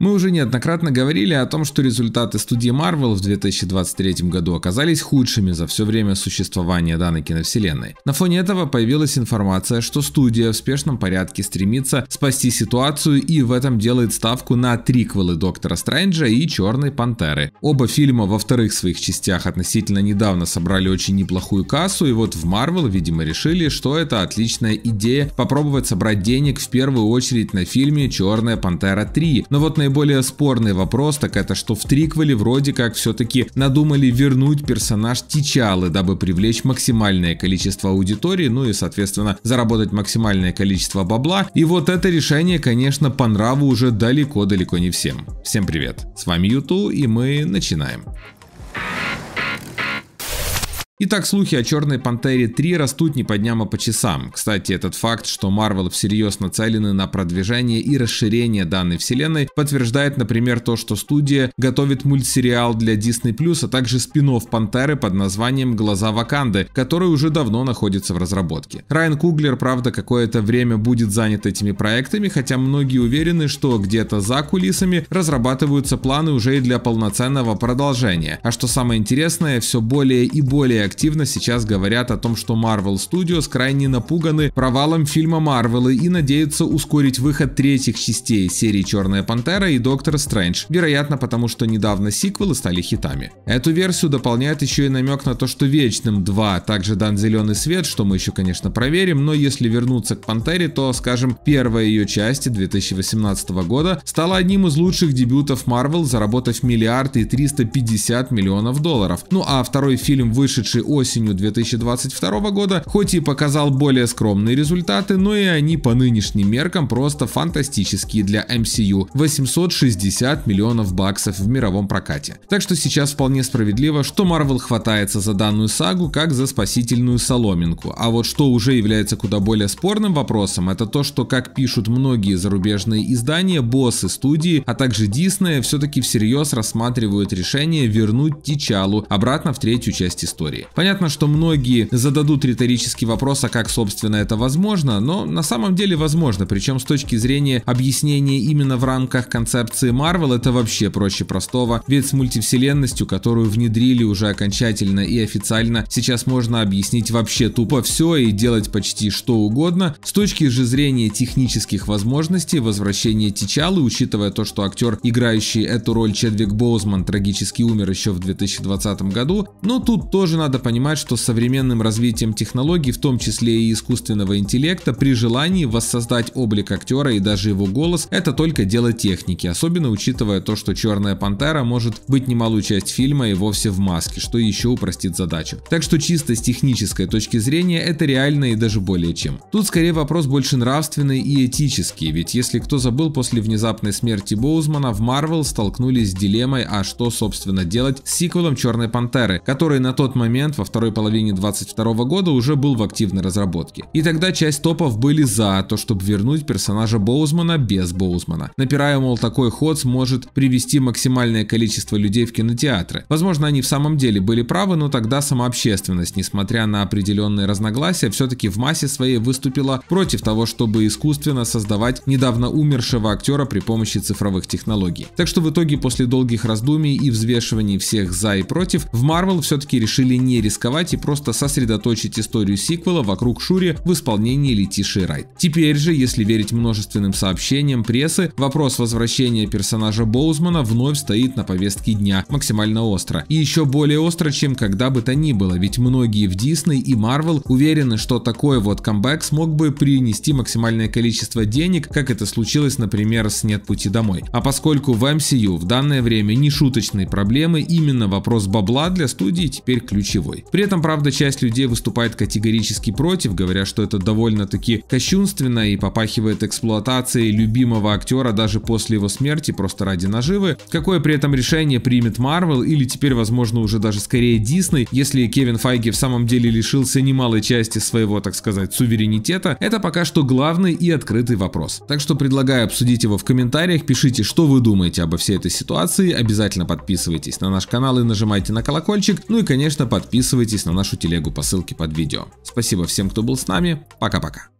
Мы уже неоднократно говорили о том, что результаты студии Marvel в 2023 году оказались худшими за все время существования данной киновселенной. На фоне этого появилась информация, что студия в спешном порядке стремится спасти ситуацию и в этом делает ставку на триквелы Доктора Стрэнджа и Черной Пантеры. Оба фильма во вторых своих частях относительно недавно собрали очень неплохую кассу, и вот в Marvel, видимо, решили, что это отличная идея попробовать собрать денег в первую очередь на фильме Черная Пантера 3. Но вот на наиболее спорный вопрос, так это, что в триквеле вроде как все-таки надумали вернуть персонаж Тичалы, дабы привлечь максимальное количество аудитории, ну и, соответственно, заработать максимальное количество бабла. И вот это решение, конечно, по нраву уже далеко-далеко не всем. Всем привет, с вами Юту, и мы начинаем. Итак, слухи о Черной Пантере 3 растут не по дням, а по часам. Кстати, этот факт, что Марвел всерьез нацелены на продвижение и расширение данной вселенной, подтверждает, например, то, что студия готовит мультсериал для Disney+, а также спин Пантеры под названием «Глаза Ваканды», который уже давно находится в разработке. Райан Куглер, правда, какое-то время будет занят этими проектами, хотя многие уверены, что где-то за кулисами разрабатываются планы уже и для полноценного продолжения. А что самое интересное, все более и более активно сейчас говорят о том, что Marvel Studios крайне напуганы провалом фильма Марвелы и надеются ускорить выход третьих частей серии Черная Пантера и Доктор Стрэндж, вероятно потому, что недавно сиквелы стали хитами. Эту версию дополняет еще и намек на то, что Вечным 2 также дан зеленый свет, что мы еще, конечно, проверим, но если вернуться к Пантере, то, скажем, первая ее часть 2018 года стала одним из лучших дебютов Marvel, заработав миллиард и 350 миллионов долларов. Ну а второй фильм, вышедший вышедший осенью 2022 года, хоть и показал более скромные результаты, но и они по нынешним меркам просто фантастические для MCU – 860 миллионов баксов в мировом прокате. Так что сейчас вполне справедливо, что Marvel хватается за данную сагу как за спасительную соломинку. А вот что уже является куда более спорным вопросом, это то, что, как пишут многие зарубежные издания, боссы студии, а также Диснея все-таки всерьез рассматривают решение вернуть Тичалу обратно в третью часть истории. Понятно, что многие зададут риторический вопрос, а как собственно это возможно, но на самом деле возможно, причем с точки зрения объяснения именно в рамках концепции Marvel это вообще проще простого, ведь с мультивселенностью, которую внедрили уже окончательно и официально, сейчас можно объяснить вообще тупо все и делать почти что угодно. С точки же зрения технических возможностей, возвращение Тичалы, учитывая то, что актер, играющий эту роль Чедвик Боузман, трагически умер еще в 2020 году, но тут тоже надо надо понимать, что современным развитием технологий, в том числе и искусственного интеллекта, при желании воссоздать облик актера и даже его голос, это только дело техники, особенно учитывая то, что Черная Пантера может быть немалую часть фильма и вовсе в маске, что еще упростит задачу. Так что чисто с технической точки зрения это реально и даже более чем. Тут скорее вопрос больше нравственный и этический, ведь если кто забыл, после внезапной смерти Боузмана в Марвел столкнулись с дилеммой, а что собственно делать с сиквелом Черной Пантеры, который на тот момент момент во второй половине 22 года уже был в активной разработке. И тогда часть топов были за то, чтобы вернуть персонажа Боузмана без Боузмана, напирая, мол, такой ход сможет привести максимальное количество людей в кинотеатры. Возможно, они в самом деле были правы, но тогда сама общественность, несмотря на определенные разногласия, все-таки в массе своей выступила против того, чтобы искусственно создавать недавно умершего актера при помощи цифровых технологий. Так что в итоге после долгих раздумий и взвешиваний всех за и против, в Marvel все-таки решили не не рисковать и просто сосредоточить историю сиквела вокруг Шури в исполнении Летиши Райт. Теперь же, если верить множественным сообщениям прессы, вопрос возвращения персонажа Боузмана вновь стоит на повестке дня максимально остро. И еще более остро, чем когда бы то ни было, ведь многие в Дисней и Марвел уверены, что такой вот камбэк смог бы принести максимальное количество денег, как это случилось, например, с «Нет пути домой». А поскольку в MCU в данное время не шуточные проблемы, именно вопрос бабла для студии теперь ключевой путевой. При этом, правда, часть людей выступает категорически против, говоря, что это довольно-таки кощунственно и попахивает эксплуатацией любимого актера даже после его смерти просто ради наживы. Какое при этом решение примет Марвел или теперь, возможно, уже даже скорее Дисней, если Кевин Файги в самом деле лишился немалой части своего, так сказать, суверенитета, это пока что главный и открытый вопрос. Так что предлагаю обсудить его в комментариях, пишите, что вы думаете обо всей этой ситуации, обязательно подписывайтесь на наш канал и нажимайте на колокольчик, ну и, конечно, подписывайтесь подписывайтесь на нашу телегу по ссылке под видео. Спасибо всем, кто был с нами. Пока-пока.